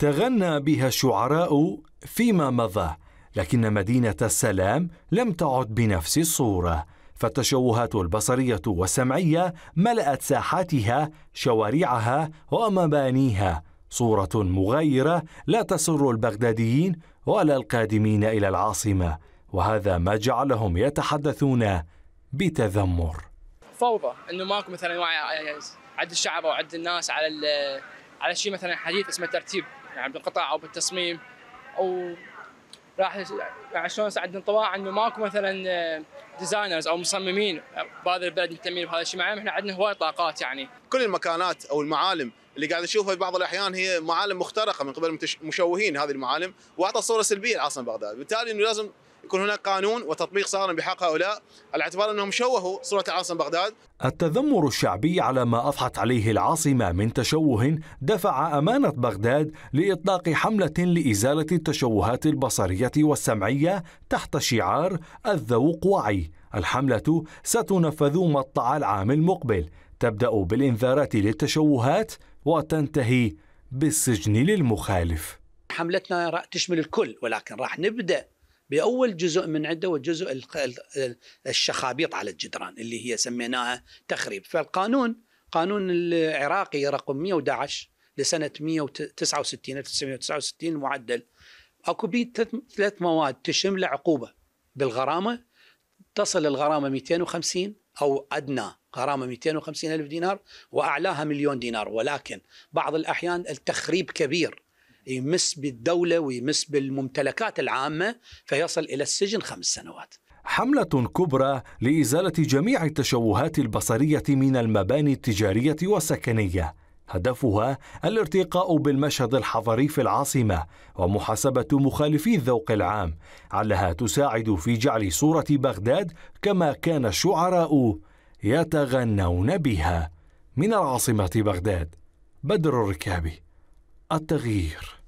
تغنى بها الشعراء فيما مضى لكن مدينة السلام لم تعد بنفس الصورة فالتشوهات البصرية والسمعية ملأت ساحاتها شوارعها ومبانيها صورة مغايرة لا تسر البغداديين ولا القادمين إلى العاصمة وهذا ما جعلهم يتحدثون بتذمر فوضى انه ماكو مثلا وعي عند الشعب او عند الناس على على شيء مثلا حديث اسمه ترتيب يعني بالقطع او بالتصميم او راح يعني شلون ساعد انطباع انه ماكو مثلا ديزاينرز آه، او مصممين بهذا البلد مهتمين بهذا الشيء مع احنا عندنا هواي طاقات يعني كل المكانات او المعالم اللي قاعد اشوفها بعض الاحيان هي معالم مخترقه من قبل مشوهين هذه المعالم واعطى صوره سلبيه لعاصمه بغداد بالتالي انه لازم يكون هناك قانون وتطبيق صارم بحق هؤلاء على اعتبار انهم شوهوا صوره العاصمه بغداد. التذمر الشعبي على ما اضحت عليه العاصمه من تشوه دفع امانه بغداد لاطلاق حمله لازاله التشوهات البصريه والسمعيه تحت شعار الذوق وعي. الحمله ستنفذ مطلع العام المقبل تبدا بالانذارات للتشوهات وتنتهي بالسجن للمخالف. حملتنا تشمل الكل ولكن راح نبدا باول جزء من عنده والجزء الشخابيط على الجدران اللي هي سميناها تخريب فالقانون قانون العراقي رقم 111 لسنه 169 1969 المعدل اكو بيه ثلاث مواد تشمل عقوبه بالغرامه تصل الغرامه 250 او ادنى غرامه 250 الف دينار واعلاها مليون دينار ولكن بعض الاحيان التخريب كبير يمس بالدولة ويمس بالممتلكات العامة فيصل إلى السجن خمس سنوات حملة كبرى لإزالة جميع التشوهات البصرية من المباني التجارية والسكنية هدفها الارتقاء بالمشهد الحضري في العاصمة ومحاسبة مخالفي الذوق العام علها تساعد في جعل صورة بغداد كما كان الشعراء يتغنون بها من العاصمة بغداد بدر الركابي التغيير